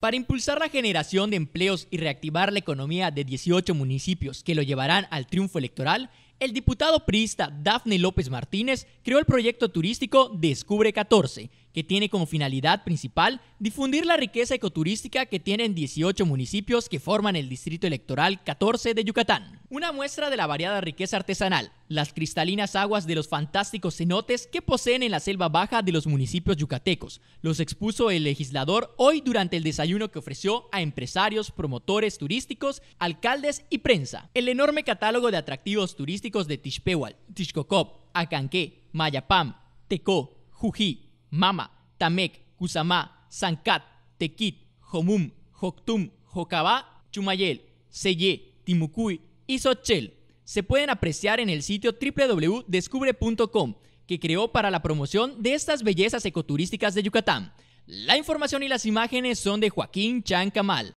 Para impulsar la generación de empleos y reactivar la economía de 18 municipios que lo llevarán al triunfo electoral, el diputado priista Dafne López Martínez creó el proyecto turístico Descubre 14, que tiene como finalidad principal difundir la riqueza ecoturística que tienen 18 municipios que forman el Distrito Electoral 14 de Yucatán. Una muestra de la variada riqueza artesanal, las cristalinas aguas de los fantásticos cenotes que poseen en la selva baja de los municipios yucatecos, los expuso el legislador hoy durante el desayuno que ofreció a empresarios, promotores turísticos, alcaldes y prensa. El enorme catálogo de atractivos turísticos de Tishpehual, Tishkokop, Acanque, Mayapam, Tecó, Jují, Mama, Tamek, Cusamá, Sankat, Tequit, Jomum, Joktum, Jocabá, Chumayel, Seyé, Timucuy y Sochel se pueden apreciar en el sitio www.descubre.com que creó para la promoción de estas bellezas ecoturísticas de Yucatán. La información y las imágenes son de Joaquín Chancamal.